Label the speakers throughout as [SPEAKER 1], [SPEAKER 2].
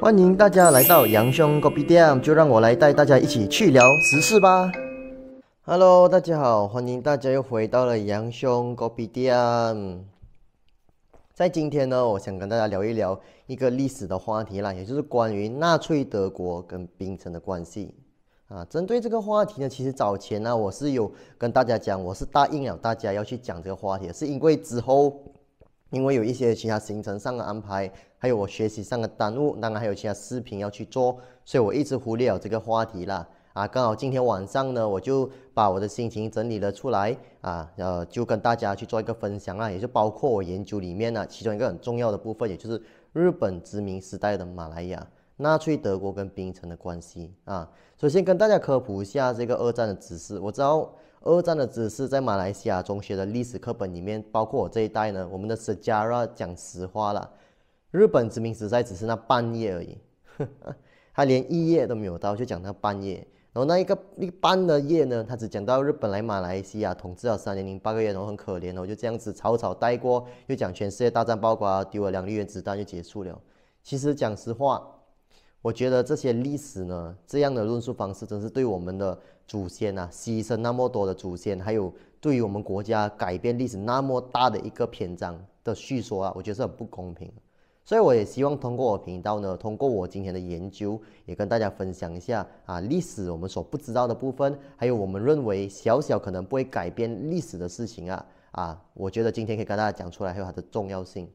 [SPEAKER 1] 欢迎大家来到杨兄高逼店，就让我来带大家一起去聊时事吧。Hello，大家好，欢迎大家又回到了杨兄高逼店。在今天呢，我想跟大家聊一聊一个历史的话题啦，也就是关于纳粹德国跟冰城的关系啊。针对这个话题呢，其实早前呢，我是有跟大家讲，我是答应了大家要去讲这个话题，是因为之后。因为有一些其他行程上的安排，还有我学习上的耽误，当然还有其他视频要去做，所以我一直忽略了这个话题了啊。刚好今天晚上呢，我就把我的心情整理了出来啊，呃，就跟大家去做一个分享啊，也就包括我研究里面呢，其中一个很重要的部分，也就是日本殖民时代的马来亚、纳粹德国跟冰城的关系啊。首先跟大家科普一下这个二战的知识，我知道。二战的知识在马来西亚中学的历史课本里面，包括我这一代呢，我们的史家要讲实话了。日本殖民时代只是那半页而已，他连一页都没有到，就讲到半页。然后那一个一般的页呢，他只讲到日本来马来西亚统治了三年零八个月，然后很可怜，我就这样子草草带过。又讲全世界大战，包括丢了两粒原子弹就结束了。其实讲实话。我觉得这些历史呢，这样的论述方式真是对我们的祖先啊，牺牲那么多的祖先，还有对于我们国家改变历史那么大的一个篇章的叙说啊，我觉得是很不公平。所以我也希望通过我频道呢，通过我今天的研究，也跟大家分享一下啊，历史我们所不知道的部分，还有我们认为小小可能不会改变历史的事情啊，啊，我觉得今天可以跟大家讲出来，还有它的重要性。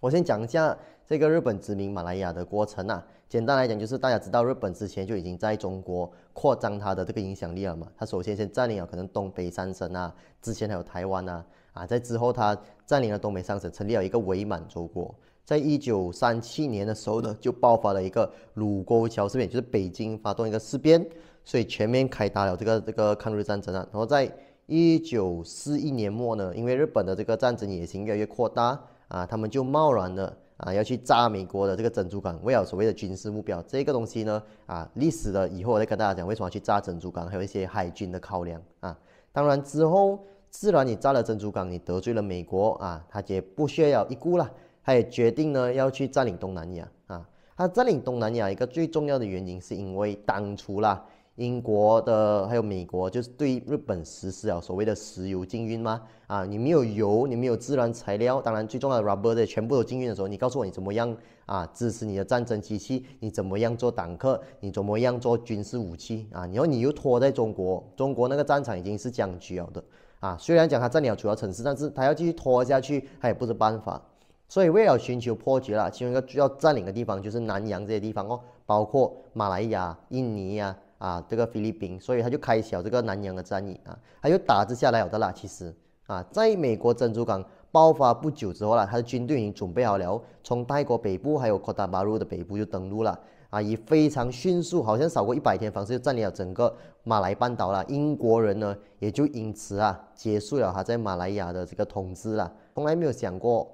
[SPEAKER 1] 我先讲一下。这个日本殖民马来亚的过程啊。简单来讲就是大家知道日本之前就已经在中国扩张它的这个影响力了嘛，它首先先占领了可能东北三省啊，之前还有台湾啊，啊在之后它占领了东北三省，成立了一个伪满洲国，在一九三七年的时候呢就爆发了一个卢沟桥事变，就是北京发动一个事变，所以全面开打了这个这个抗日战争啊，然后在一九四一年末呢，因为日本的这个战争野心越来越扩大啊，他们就贸然的。啊，要去炸美国的这个珍珠港，为了所谓的军事目标，这个东西呢，啊，历史的以后我再跟大家讲为什么要去炸珍珠港，还有一些海军的考量啊。当然之后，自然你炸了珍珠港，你得罪了美国啊，他也不需要一顾了，他也决定呢要去占领东南亚啊。他占领东南亚一个最重要的原因是因为当初啦。英国的还有美国，就是对日本实施了所谓的石油禁运吗？啊，你没有油，你没有自然材料，当然最重要的 rubber 的全部都禁运的时候，你告诉我你怎么样啊支持你的战争机器？你怎么样做坦克？你怎么样做军事武器？啊，然后你又拖在中国，中国那个战场已经是僵局了的啊。虽然讲它占领了主要城市，但是它要继续拖下去，它也不是办法。所以为了寻求破局了，其中一个主要占领的地方就是南洋这些地方哦，包括马来亚、印尼啊。啊，这个菲律宾，所以他就开小这个南洋的战役啊，他就打之下来了的啦。其实啊，在美国珍珠港爆发不久之后啦，他的军队已经准备好了，从泰国北部还有科达巴路的北部就登陆了啊，以非常迅速，好像少过一百天方式就占领了整个马来半岛了。英国人呢也就因此啊结束了他在马来亚的这个统治了，从来没有想过。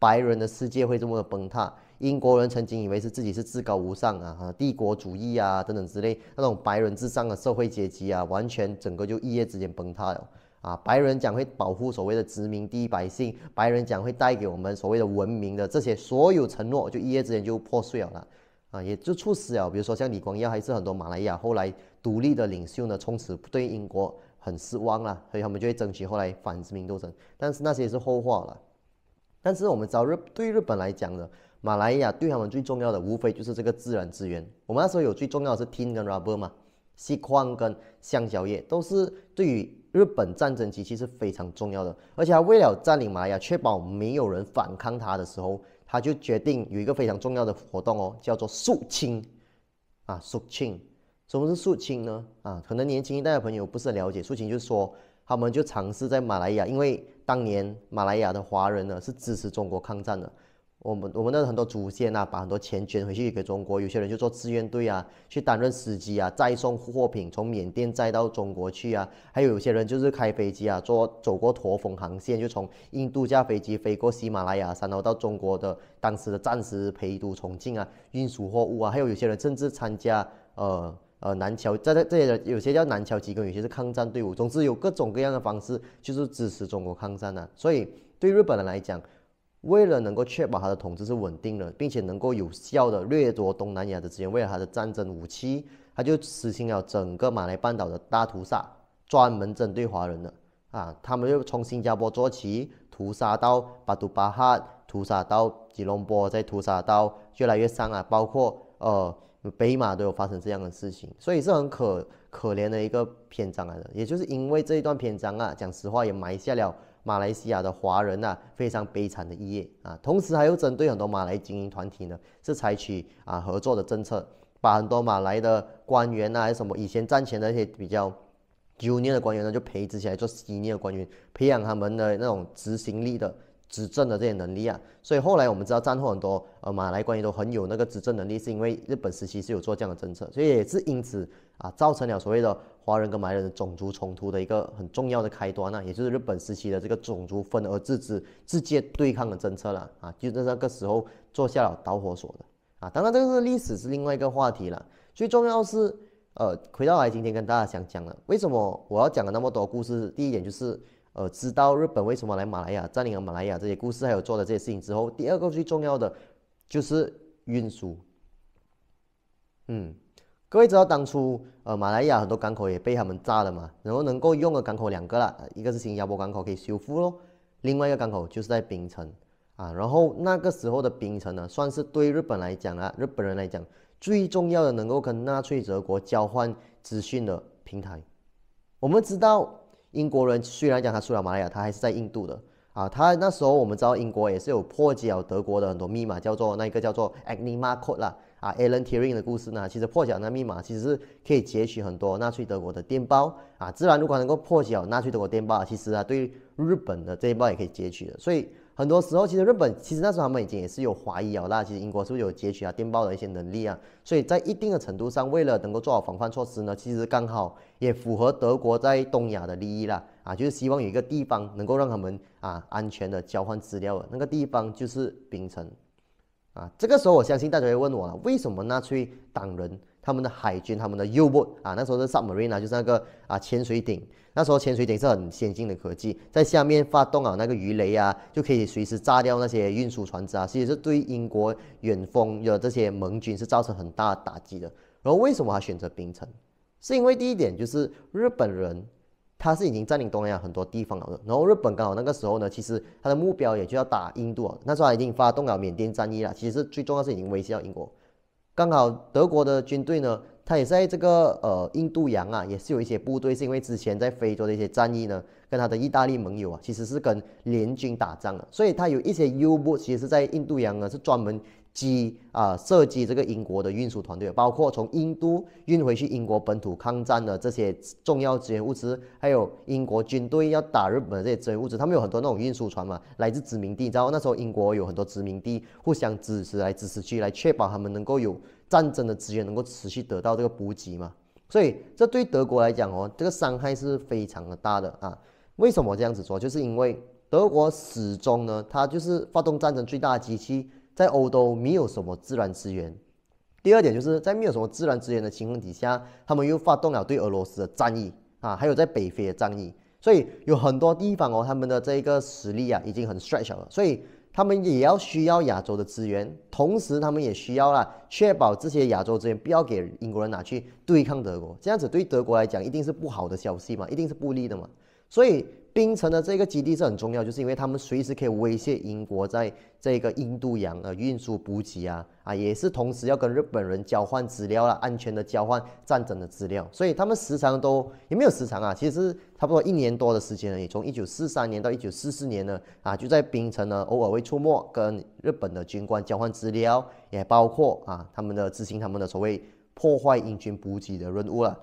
[SPEAKER 1] 白人的世界会这么的崩塌？英国人曾经以为是自己是至高无上啊，哈，帝国主义啊等等之类，那种白人至上的社会阶级啊，完全整个就一夜之间崩塌了啊！白人讲会保护所谓的殖民地百姓，白人讲会带给我们所谓的文明的这些所有承诺，就一夜之间就破碎了啊！也就促使啊，比如说像李光耀还是很多马来亚后来独立的领袖呢，从此对英国很失望了，所以他们就会争取后来反殖民斗争，但是那些是后话了。但是我们朝日对日本来讲呢，马来亚对他们最重要的无非就是这个自然资源。我们那时候有最重要的是 tin 跟 rubber 嘛，锡矿跟橡胶业都是对于日本战争机器是非常重要的。而且他为了占领马来亚，确保没有人反抗他的时候，他就决定有一个非常重要的活动哦，叫做肃清。啊，肃清。什么是肃清呢？啊，可能年轻一代的朋友不是很了解肃清，就是说他们就尝试在马来亚，因为。当年马来亚的华人呢是支持中国抗战的，我们我们那很多祖先啊，把很多钱捐回去给中国，有些人就做志愿队啊，去担任司机啊，载送货品从缅甸载到中国去啊，还有有些人就是开飞机啊，坐走过驼峰航线，就从印度架飞机飞过喜马拉雅山，然后到中国的当时的暂时陪都重庆啊，运输货物啊，还有有些人甚至参加呃。呃，南侨在在这些有些叫南侨机构，有些是抗战队伍，总之有各种各样的方式，就是支持中国抗战的。所以对日本人来讲，为了能够确保他的统治是稳定的，并且能够有效的掠夺东南亚的资源，为了他的战争武器，他就实行了整个马来半岛的大屠杀，专门针对华人的啊，他们就从新加坡做起，屠杀到巴杜巴哈，屠杀到吉隆坡，再屠杀到越来越上啊，包括呃。北马都有发生这样的事情，所以是很可可怜的一个篇章来的。也就是因为这一段篇章啊，讲实话也埋下了马来西亚的华人呐非常悲惨的一页啊。同时还有针对很多马来精英团体呢，是采取啊合作的政策，把很多马来的官员呐，什么以前战前的那些比较 junior 的官员呢，就培植起来做 senior 的官员，培养他们的那种执行力的。执政的这些能力啊，所以后来我们知道战后很多呃马来官员都很有那个执政能力，是因为日本时期是有做这样的政策，所以也是因此啊，造成了所谓的华人跟马来人种族冲突的一个很重要的开端啊，也就是日本时期的这个种族分而治之、直接对抗的政策了啊，就在那个时候做下了导火索的啊，当然这个是历史是另外一个话题了，最重要是呃，回到来今天跟大家想讲了，为什么我要讲了那么多故事，第一点就是。呃，知道日本为什么来马来亚占领了马来亚这些故事，还有做的这些事情之后，第二个最重要的就是运输。嗯，各位知道当初呃，马来亚很多港口也被他们炸了嘛，然后能够用的港口两个啦，一个是新加坡港口可以修复喽，另外一个港口就是在槟城啊。然后那个时候的槟城呢，算是对日本来讲啊，日本人来讲最重要的能够跟纳粹德国交换资讯的平台。我们知道。英国人虽然讲他出了马来亚，他还是在印度的啊。他那时候我们知道，英国也是有破解了德国的很多密码，叫做那个叫做 Enigma Code 啦啊。Alan Turing 的故事呢，其实破解那密码其实是可以截取很多纳粹德国的电报啊。自然，如果能够破解纳粹德国电报，其实啊，对日本的这一报也可以截取的。所以。很多时候，其实日本其实那时候他们已经也是有怀疑哦，那其实英国是不是有截取啊电报的一些能力啊？所以在一定的程度上，为了能够做好防范措施呢，其实刚好也符合德国在东亚的利益啦。啊，就是希望有一个地方能够让他们啊安全的交换资料，那个地方就是槟城啊。这个时候，我相信大家会问我了，为什么纳粹党人？他们的海军，他们的 U boat 啊，那时候是 submarine 啊，就是那个啊潜水艇。那时候潜水艇是很先进的科技，在下面发动啊那个鱼雷啊，就可以随时炸掉那些运输船只啊，其实是对英国远方的这些盟军是造成很大打击的。然后为什么他选择冰城？是因为第一点就是日本人他是已经占领东南亚很多地方了的，然后日本刚好那个时候呢，其实他的目标也就要打印度啊，那时候他已经发动了缅甸战役了，其实最重要是已经威胁到英国。刚好德国的军队呢，他也在这个呃印度洋啊，也是有一些部队，是因为之前在非洲的一些战役呢，跟他的意大利盟友啊，其实是跟联军打仗的，所以他有一些 U boat 其实是在印度洋呢，是专门。击啊，射击这个英国的运输团队，包括从印度运回去英国本土抗战的这些重要资源物资，还有英国军队要打日本的这些资源物资，他们有很多那种运输船嘛，来自殖民地，你知道那时候英国有很多殖民地互相支持来支持去，来确保他们能够有战争的资源能够持续得到这个补给嘛。所以这对德国来讲哦，这个伤害是非常的大的啊。为什么这样子说？就是因为德国始终呢，它就是发动战争最大的机器。在欧洲没有什么自然资源。第二点就是在没有什么自然资源的情况底下，他们又发动了对俄罗斯的战役啊，还有在北非的战役。所以有很多地方哦，他们的这个实力啊已经很衰弱了。所以他们也要需要亚洲的资源，同时他们也需要啊，确保这些亚洲资源不要给英国人拿去对抗德国。这样子对德国来讲一定是不好的消息嘛，一定是不利的嘛。所以。冰城的这个基地是很重要，就是因为他们随时可以威胁英国在这个印度洋呃运输补给啊，啊也是同时要跟日本人交换资料了，安全的交换战争的资料，所以他们时常都也没有时常啊，其实差不多一年多的时间呢，也从一九四三年到一九四四年呢，啊就在冰城呢偶尔会出没，跟日本的军官交换资料，也包括啊他们的执行他们的所谓破坏英军补给的任务了，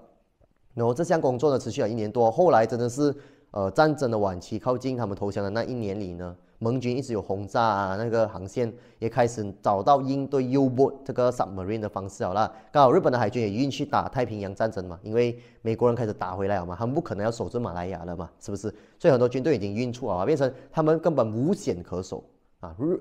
[SPEAKER 1] 然后这项工作呢持续了一年多，后来真的是。呃，战争的晚期，靠近他们投降的那一年里呢，盟军一直有轰炸啊，那个航线，也开始找到应对 U 波这个 submarine 的方式。好了，刚好日本的海军也运去打太平洋战争嘛，因为美国人开始打回来，了嘛，他们不可能要守住马来亚了嘛，是不是？所以很多军队已经运出啊，变成他们根本无险可守啊。日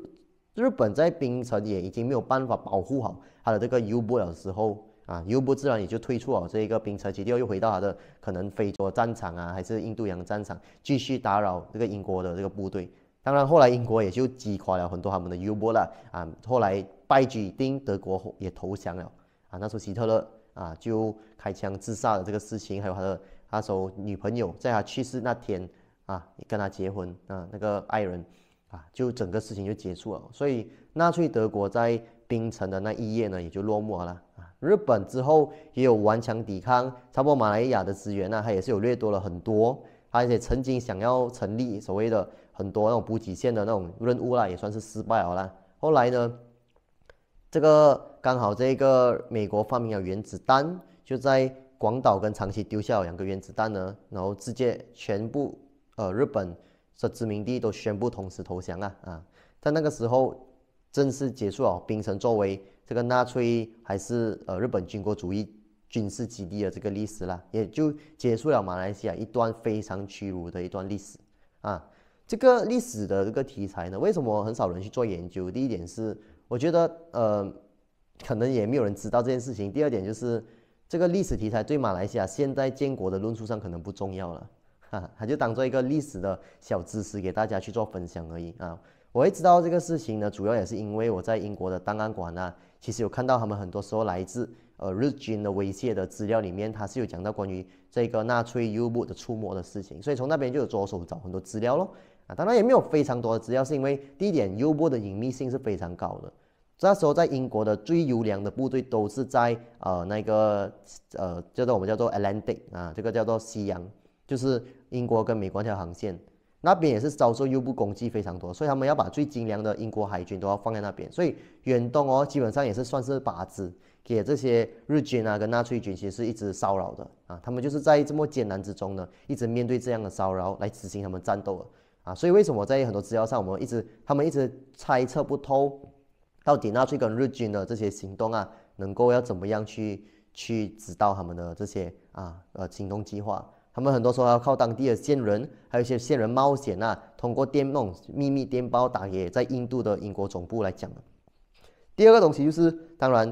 [SPEAKER 1] 日本在冰城也已经没有办法保护好他的这个 U 波的时候，啊，犹伯自然也就退出哦。这一个兵车基地又回到他的可能非洲战场啊，还是印度洋战场，继续打扰这个英国的这个部队。当然，后来英国也就击垮了很多他们的优伯了啊。后来拜举丁德国也投降了啊。那时候希特勒啊就开枪自杀的这个事情，还有他的那时候女朋友在他去世那天啊跟他结婚啊，那个爱人啊，就整个事情就结束了。所以纳粹德国在冰城的那一夜呢，也就落幕了。日本之后也有顽强抵抗，差不多马来亚的资源呢，它也是有掠夺了很多，而且曾经想要成立所谓的很多那种补给线的那种任务啦，也算是失败好啦。后来呢，这个刚好这个美国发明了原子弹，就在广岛跟长崎丢下两个原子弹呢，然后直接全部呃日本的殖民地都宣布同时投降了啊，在那个时候正式结束了兵城作为。这个纳粹还是呃日本军国主义军事基地的这个历史啦，也就结束了马来西亚一段非常屈辱的一段历史，啊，这个历史的这个题材呢，为什么很少人去做研究？第一点是，我觉得呃，可能也没有人知道这件事情；第二点就是，这个历史题材对马来西亚现在建国的论述上可能不重要了，哈，它就当做一个历史的小知识给大家去做分享而已啊。我会知道这个事情呢，主要也是因为我在英国的档案馆呢。其实有看到他们很多时候来自呃日军的威胁的资料里面，他是有讲到关于这个纳粹 U boat 的触摸的事情，所以从那边就有着手找很多资料咯。啊，当然也没有非常多的资料，是因为第一点 U boat 的隐秘性是非常高的。那时候在英国的最优良的部队都是在呃那个呃叫做我们叫做 Atlantic 啊，这个叫做西洋，就是英国跟美国一条航线。那边也是遭受优步攻击非常多，所以他们要把最精良的英国海军都要放在那边，所以远东哦，基本上也是算是靶子，给这些日军啊跟纳粹军其实是一直骚扰的啊，他们就是在这么艰难之中呢，一直面对这样的骚扰来执行他们战斗了啊，所以为什么在很多资料上我们一直他们一直猜测不透，到底纳粹跟日军的这些行动啊，能够要怎么样去去指导他们的这些啊呃行动计划？他们很多时候要靠当地的线人，还有一些线人冒险啊，通过电种秘密电报打给在印度的英国总部来讲的。第二个东西就是，当然，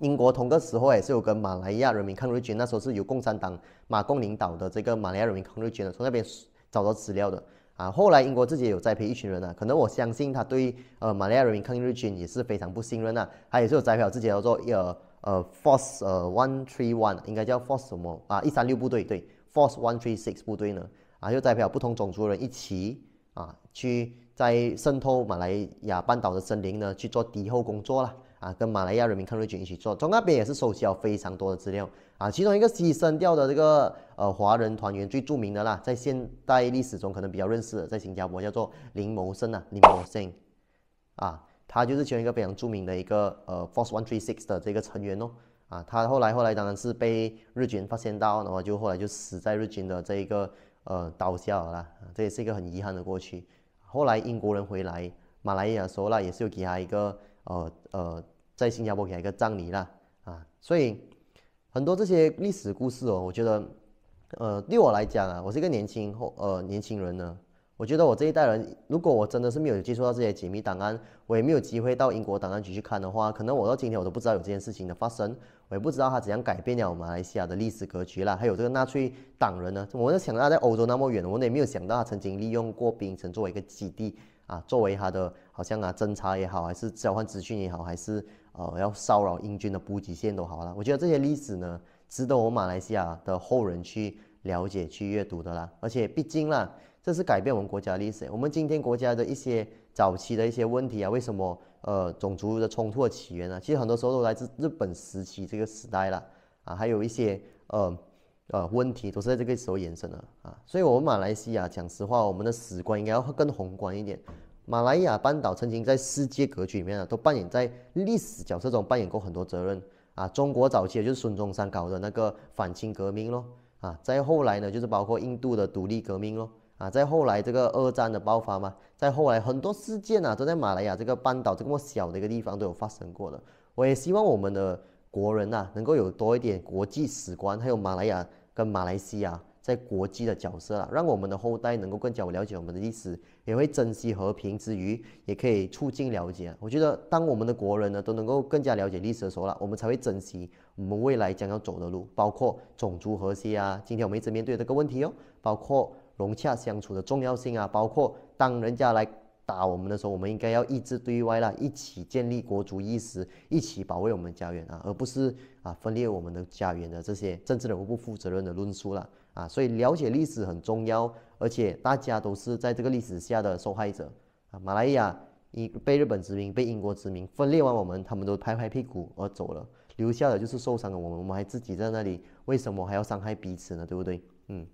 [SPEAKER 1] 英国同个时候也是有跟马来亚人民抗日军，那时候是由共产党马共领导的这个马来亚人民抗日军的，从那边找到资料的啊。后来英国自己也有栽培一群人啊，可能我相信他对呃马来亚人民抗日军也是非常不信任啊，也是有栽培自己叫做呃呃 force 呃 one three one 应该叫 force 什么啊一三六部队对。Force One Three Six 部队呢，啊，就代表不同种族人一起啊，去在渗透马来亚半岛的森林呢，去做敌后工作啦，啊，跟马来亚人民抗日军一起做，从那边也是收集了非常多的资料啊。其中一个牺牲掉的这个呃华人团员最著名的啦，在现代历史中可能比较认识的，在新加坡叫做林谋生啊，林谋生，啊，他就是其中一个非常著名的一个呃 Force One Three Six 的这个成员哦。啊，他后来后来当然是被日军发现到，然后就后来就死在日军的这一个呃刀下了，这也是一个很遗憾的过去。后来英国人回来，马来亚的时候那也是有给他一个呃呃在新加坡给他一个葬礼啦啊。所以很多这些历史故事哦，我觉得呃对我来讲啊，我是一个年轻后呃年轻人呢。我觉得我这一代人，如果我真的是没有接触到这些解密档案，我也没有机会到英国档案局去看的话，可能我到今天我都不知道有这件事情的发生，我也不知道他怎样改变了马来西亚的历史格局啦，还有这个纳粹党人呢？我就想到在欧洲那么远，我也没有想到他曾经利用过槟城作为一个基地啊，作为他的好像啊侦查也好，还是交换资讯也好，还是呃要骚扰英军的补给线都好啦。我觉得这些历史呢，值得我马来西亚的后人去。了解去阅读的啦，而且毕竟啦，这是改变我们国家历史。我们今天国家的一些早期的一些问题啊，为什么呃种族的冲突起源呢？其实很多时候都来自日本时期这个时代了啊，还有一些呃呃问题都是在这个时候延伸的啊。所以，我们马来西亚讲实话，我们的史观应该要更宏观一点。马来亚半岛曾经在世界格局里面啊，都扮演在历史角色中扮演过很多责任啊。中国早期就是孙中山搞的那个反清革命咯，啊，在后来呢，就是包括印度的独立革命咯，啊，在后来这个二战的爆发嘛，在后来很多事件啊，都在马来亚这个半岛这么小的一个地方都有发生过的。我也希望我们的国人呐，能够有多一点国际史观，还有马来亚跟马来西亚。在国际的角色了，让我们的后代能够更加了解我们的历史，也会珍惜和平之余，也可以促进了解。我觉得，当我们的国人呢都能够更加了解历史的时候了，我们才会珍惜我们未来将要走的路，包括种族和谐啊，今天我们一直面对这个问题哦，包括融洽相处的重要性啊，包括当人家来打我们的时候，我们应该要一致对外啦，一起建立国族意识，一起保卫我们家园啊，而不是啊分裂我们的家园的这些政治人物不负责任的论述了。啊，所以了解历史很重要，而且大家都是在这个历史下的受害者。啊，马来亚一被日本殖民、被英国殖民分裂完，我们他们都拍拍屁股而走了，留下的就是受伤的我们。我们还自己在那里，为什么还要伤害彼此呢？对不对？嗯，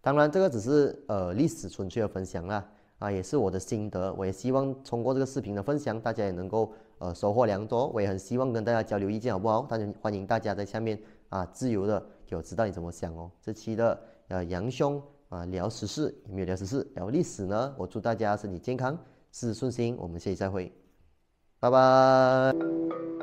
[SPEAKER 1] 当然这个只是呃历史纯粹的分享啦，啊，也是我的心得。我也希望通过这个视频的分享，大家也能够呃收获良多。我也很希望跟大家交流意见，好不好？大家欢迎大家在下面啊自由的。有知道你怎么想哦。这期的呃杨兄啊聊时事，有没有聊时事聊历史呢？我祝大家身体健康，事事顺心。我们下期再会，拜拜。